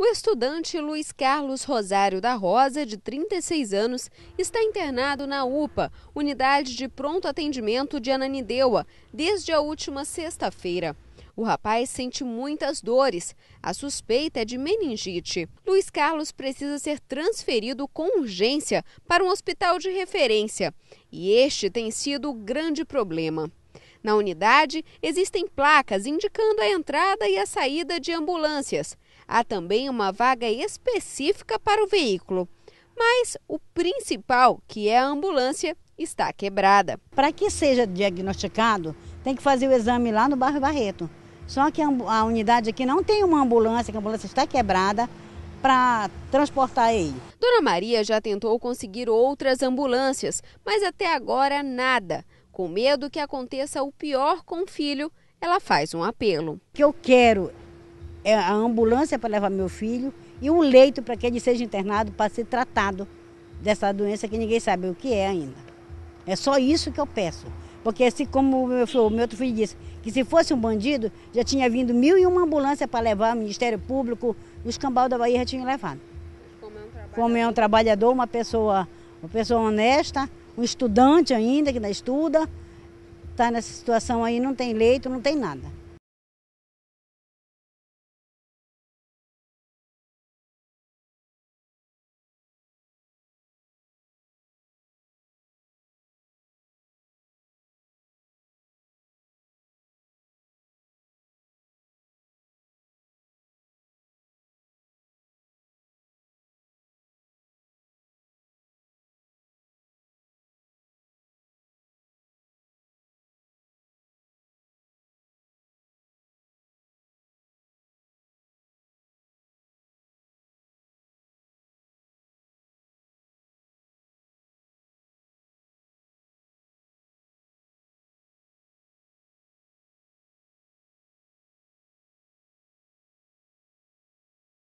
O estudante Luiz Carlos Rosário da Rosa, de 36 anos, está internado na UPA, unidade de pronto atendimento de Ananindeua, desde a última sexta-feira. O rapaz sente muitas dores. A suspeita é de meningite. Luiz Carlos precisa ser transferido com urgência para um hospital de referência. E este tem sido o grande problema. Na unidade, existem placas indicando a entrada e a saída de ambulâncias. Há também uma vaga específica para o veículo, mas o principal, que é a ambulância, está quebrada. Para que seja diagnosticado, tem que fazer o exame lá no bairro Barreto. Só que a unidade aqui não tem uma ambulância, a ambulância está quebrada para transportar ele. Dona Maria já tentou conseguir outras ambulâncias, mas até agora nada. Com medo que aconteça o pior com o filho, ela faz um apelo. O que eu quero é a ambulância para levar meu filho e um leito para que ele seja internado para ser tratado dessa doença que ninguém sabe o que é ainda. É só isso que eu peço. Porque assim como o meu, meu outro filho disse, que se fosse um bandido, já tinha vindo mil e uma ambulância para levar o Ministério Público, os cambal da Bahia já tinham levado. Como é um trabalhador, como é um trabalhador uma, pessoa, uma pessoa honesta, um estudante ainda que ainda estuda, está nessa situação aí, não tem leito, não tem nada.